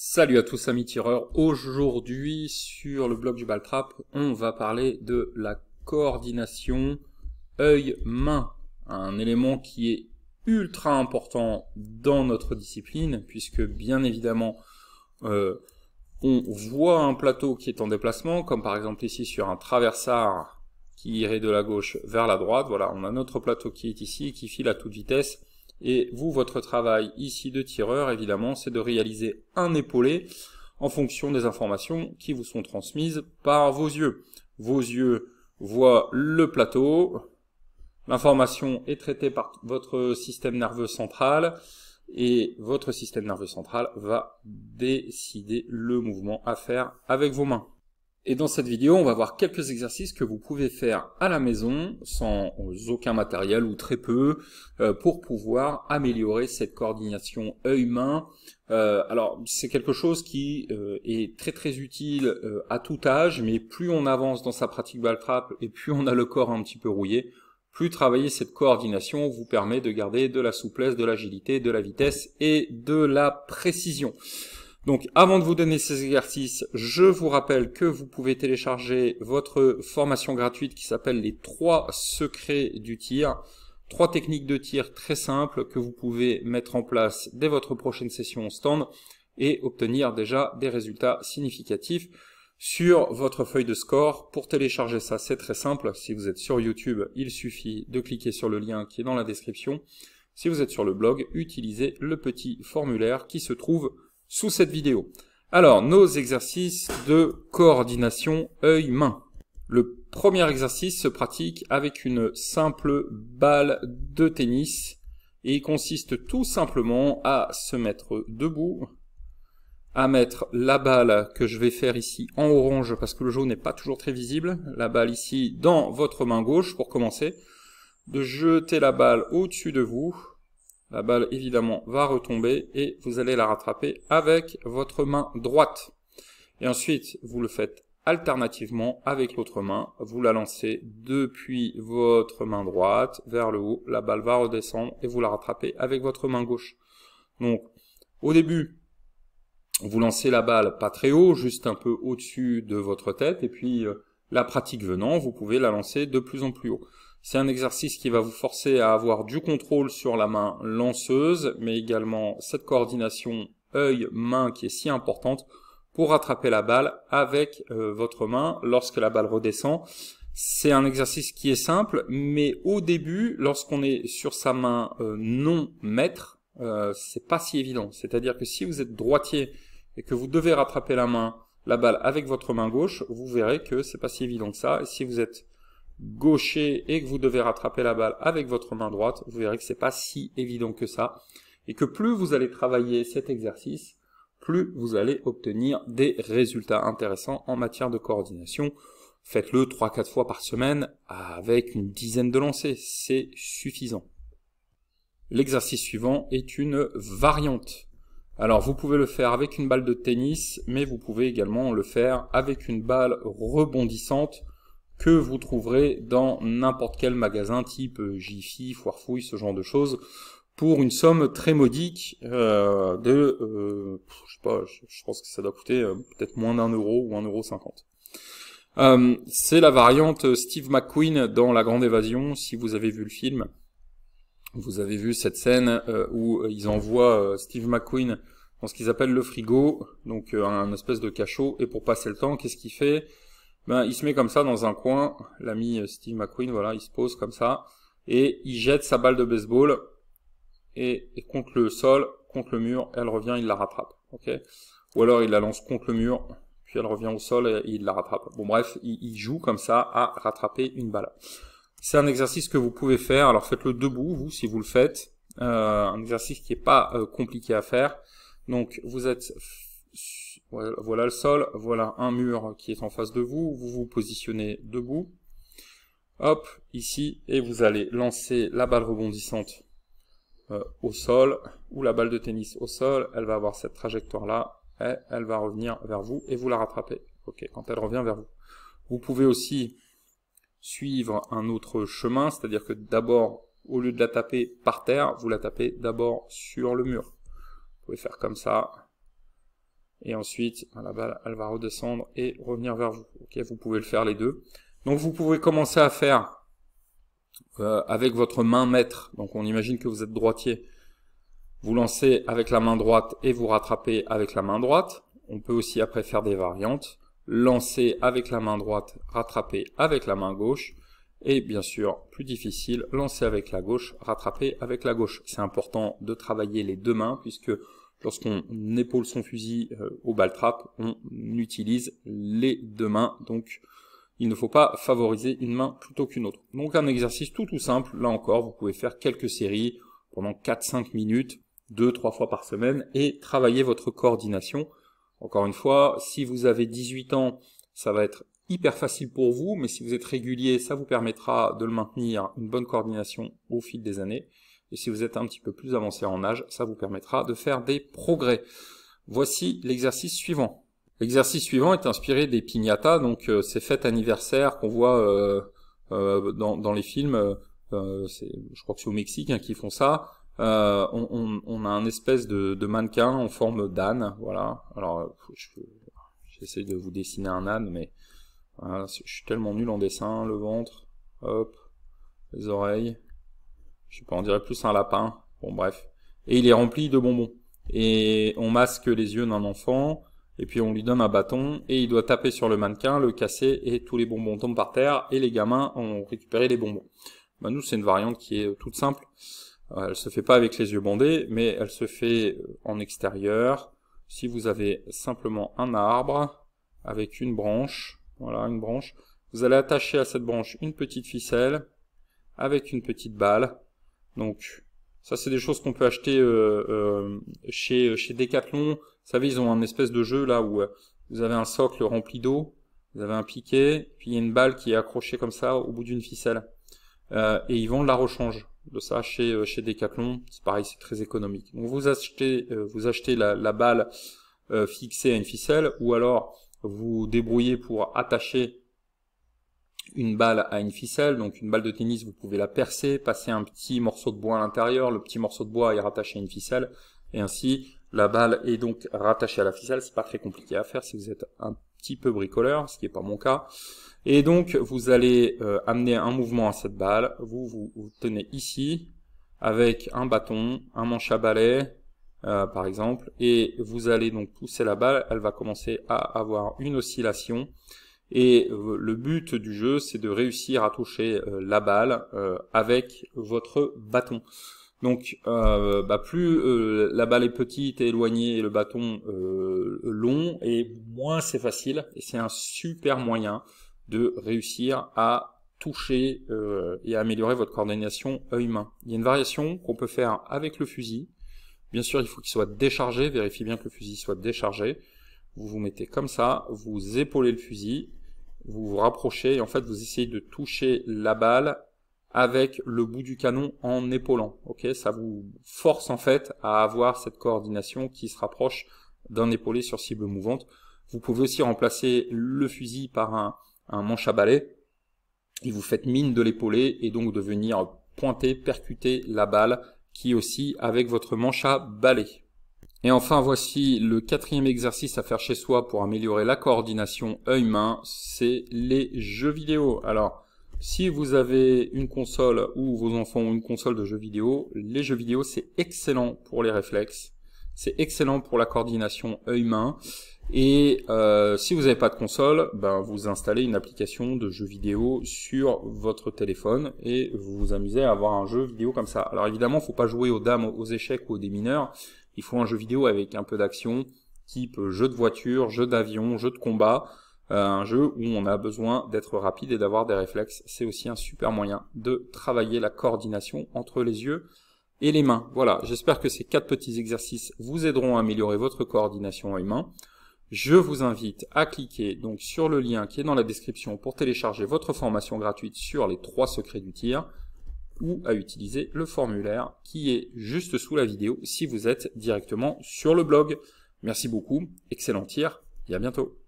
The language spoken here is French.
Salut à tous amis tireurs, aujourd'hui sur le blog du Baltrap, on va parler de la coordination œil-main, un élément qui est ultra important dans notre discipline, puisque bien évidemment euh, on voit un plateau qui est en déplacement, comme par exemple ici sur un traversard qui irait de la gauche vers la droite, voilà on a notre plateau qui est ici, qui file à toute vitesse, et vous, votre travail ici de tireur, évidemment, c'est de réaliser un épaulé en fonction des informations qui vous sont transmises par vos yeux. Vos yeux voient le plateau, l'information est traitée par votre système nerveux central, et votre système nerveux central va décider le mouvement à faire avec vos mains. Et dans cette vidéo, on va voir quelques exercices que vous pouvez faire à la maison, sans aucun matériel ou très peu, euh, pour pouvoir améliorer cette coordination œil-main. Euh, alors, c'est quelque chose qui euh, est très très utile à tout âge, mais plus on avance dans sa pratique baltrap et plus on a le corps un petit peu rouillé, plus travailler cette coordination vous permet de garder de la souplesse, de l'agilité, de la vitesse et de la précision. Donc avant de vous donner ces exercices, je vous rappelle que vous pouvez télécharger votre formation gratuite qui s'appelle les 3 secrets du tir. Trois techniques de tir très simples que vous pouvez mettre en place dès votre prochaine session stand et obtenir déjà des résultats significatifs sur votre feuille de score. Pour télécharger ça, c'est très simple. Si vous êtes sur YouTube, il suffit de cliquer sur le lien qui est dans la description. Si vous êtes sur le blog, utilisez le petit formulaire qui se trouve sous cette vidéo. Alors, nos exercices de coordination œil-main. Le premier exercice se pratique avec une simple balle de tennis et il consiste tout simplement à se mettre debout, à mettre la balle que je vais faire ici en orange parce que le jaune n'est pas toujours très visible, la balle ici dans votre main gauche pour commencer, de jeter la balle au-dessus de vous, la balle, évidemment, va retomber et vous allez la rattraper avec votre main droite. Et ensuite, vous le faites alternativement avec l'autre main. Vous la lancez depuis votre main droite vers le haut. La balle va redescendre et vous la rattrapez avec votre main gauche. Donc, au début, vous lancez la balle pas très haut, juste un peu au-dessus de votre tête. Et puis, euh, la pratique venant, vous pouvez la lancer de plus en plus haut. C'est un exercice qui va vous forcer à avoir du contrôle sur la main lanceuse, mais également cette coordination œil-main qui est si importante pour rattraper la balle avec euh, votre main lorsque la balle redescend. C'est un exercice qui est simple, mais au début, lorsqu'on est sur sa main euh, non maître, euh, c'est pas si évident. C'est-à-dire que si vous êtes droitier et que vous devez rattraper la main, la balle avec votre main gauche, vous verrez que c'est pas si évident que ça. Et si vous êtes gaucher et que vous devez rattraper la balle avec votre main droite, vous verrez que c'est pas si évident que ça. Et que plus vous allez travailler cet exercice, plus vous allez obtenir des résultats intéressants en matière de coordination. Faites-le 3-4 fois par semaine avec une dizaine de lancers, c'est suffisant. L'exercice suivant est une variante. Alors vous pouvez le faire avec une balle de tennis, mais vous pouvez également le faire avec une balle rebondissante que vous trouverez dans n'importe quel magasin type Jiffy, Foirefouille, ce genre de choses, pour une somme très modique euh, de, euh, je sais pas, je, pense que ça doit coûter euh, peut-être moins d'un euro ou un euro cinquante. Euh, c'est la variante Steve McQueen dans La Grande Évasion, si vous avez vu le film. Vous avez vu cette scène où ils envoient Steve McQueen dans ce qu'ils appellent le frigo, donc un espèce de cachot, et pour passer le temps, qu'est-ce qu'il fait ben, il se met comme ça dans un coin, l'ami euh, Steve McQueen, voilà, il se pose comme ça, et il jette sa balle de baseball, et, contre le sol, contre le mur, elle revient, il la rattrape, ok Ou alors il la lance contre le mur, puis elle revient au sol et, il la rattrape. Bon bref, il, joue comme ça à rattraper une balle. C'est un exercice que vous pouvez faire, alors faites-le debout, vous, si vous le faites, euh, un exercice qui n'est pas euh, compliqué à faire. Donc vous êtes voilà le sol, voilà un mur qui est en face de vous, vous vous positionnez debout. Hop, ici, et vous allez lancer la balle rebondissante euh, au sol, ou la balle de tennis au sol, elle va avoir cette trajectoire-là, et elle va revenir vers vous, et vous la rattrapez. Ok, quand elle revient vers vous. Vous pouvez aussi suivre un autre chemin, c'est-à-dire que d'abord, au lieu de la taper par terre, vous la tapez d'abord sur le mur. Vous pouvez faire comme ça, et ensuite la balle elle va redescendre et revenir vers vous. Ok, vous pouvez le faire les deux. Donc vous pouvez commencer à faire euh, avec votre main maître. Donc on imagine que vous êtes droitier. Vous lancez avec la main droite et vous rattrapez avec la main droite. On peut aussi après faire des variantes. Lancer avec la main droite, rattraper avec la main gauche. Et bien sûr, plus difficile, lancer avec la gauche, rattraper avec la gauche. C'est important de travailler les deux mains puisque Lorsqu'on épaule son fusil euh, au ball trap, on utilise les deux mains. Donc, il ne faut pas favoriser une main plutôt qu'une autre. Donc un exercice tout tout simple, là encore, vous pouvez faire quelques séries pendant 4-5 minutes, 2-3 fois par semaine, et travailler votre coordination. Encore une fois, si vous avez 18 ans, ça va être hyper facile pour vous, mais si vous êtes régulier, ça vous permettra de maintenir, une bonne coordination au fil des années. Et si vous êtes un petit peu plus avancé en âge, ça vous permettra de faire des progrès. Voici l'exercice suivant. L'exercice suivant est inspiré des piñatas, donc euh, ces fêtes anniversaires qu'on voit euh, euh, dans, les films. je crois que c'est au Mexique hein, qui font ça. On, a un espèce de, mannequin en forme d'âne, voilà. Alors, j'essaie de vous dessiner un âne, mais je suis tellement nul en dessin. Le ventre, hop, les oreilles, je sais pas, on dirait plus un lapin. Bon, bref. Et il est rempli de bonbons. Et on masque les yeux d'un enfant, et puis on lui donne un bâton, et il doit taper sur le mannequin, le casser, et tous les bonbons tombent par terre, et les gamins ont récupéré les bonbons. Bah, nous, c'est une variante qui est euh, toute simple. Euh, elle se fait pas avec les yeux bandés, mais elle se fait euh, en extérieur. Si vous avez simplement un arbre avec une branche, voilà, une branche, vous allez attacher à cette branche une petite ficelle avec une petite balle donc ça c'est des choses qu'on peut acheter euh, euh, chez, chez Decathlon. Vous savez, ils ont un espèce de jeu là où euh, vous avez un socle rempli d'eau, vous avez un piquet, puis il y a une balle qui est accrochée comme ça au bout d'une ficelle. et ils vendent la rechange de ça chez, chez Decathlon. C'est pareil, c'est très économique. Donc vous achetez, vous achetez la, balle fixée à une ficelle, ou alors vous débrouillez pour attacher une balle à une ficelle. Donc une balle de tennis, vous pouvez la percer, passer un petit morceau de bois à l'intérieur. Le petit morceau de bois est rattaché à une ficelle. Et ainsi, la balle est donc rattachée à la ficelle. C'est pas très compliqué à faire si vous êtes un petit peu bricoleur, ce qui n'est pas mon cas. Et donc, vous allez euh, amener un mouvement à cette balle. Vous, vous, tenez ici avec un bâton, un manche à balai, euh, par exemple, et vous allez donc pousser la balle. Elle va commencer à avoir une oscillation. Et euh, le but du jeu, c'est de réussir à toucher euh, la balle euh, avec votre bâton. Donc, bah, plus la balle est petite et éloignée et le bâton long, et moins c'est facile. Et c'est un super moyen de réussir à toucher et à améliorer votre coordination œil-main. Il y a une variation qu'on peut faire avec le fusil. Bien sûr, il faut qu'il soit déchargé. Vérifiez bien que le fusil soit déchargé. Vous vous mettez comme ça, vous épaulez le fusil, vous vous rapprochez et en fait vous essayez de toucher la balle avec le bout du canon en épaulant. Ok, ça vous force en fait à avoir cette coordination qui se rapproche d'un épaulé sur cible mouvante. Vous pouvez aussi remplacer le fusil par un, manche à balai et vous faites mine de l'épaulé et donc de venir pointer, percuter la balle qui aussi avec votre manche à balai. Et enfin, voici le quatrième exercice à faire chez soi pour améliorer la coordination œil-main, c'est les jeux vidéo. Alors, si vous avez une console ou vos enfants ont une console de jeux vidéo, les jeux vidéo c'est excellent pour les réflexes. C'est excellent pour la coordination œil-main. Et euh, si vous n'avez pas de console, ben, vous installez une application de jeu vidéo sur votre téléphone et vous vous amusez à avoir un jeu vidéo comme ça. Alors évidemment, faut pas jouer aux dames, aux échecs ou aux démineurs. Il faut un jeu vidéo avec un peu d'action, type jeu de voiture, jeu d'avion, jeu de combat, euh, un jeu où on a besoin d'être rapide et d'avoir des réflexes. C'est aussi un super moyen de travailler la coordination entre les yeux et les mains. Voilà, j'espère que ces quatre petits exercices vous aideront à améliorer votre coordination et mains Je vous invite à cliquer donc sur le lien qui est dans la description pour télécharger votre formation gratuite sur les trois secrets du tir ou à utiliser le formulaire qui est juste sous la vidéo si vous êtes directement sur le blog. Merci beaucoup, excellent tir et à bientôt.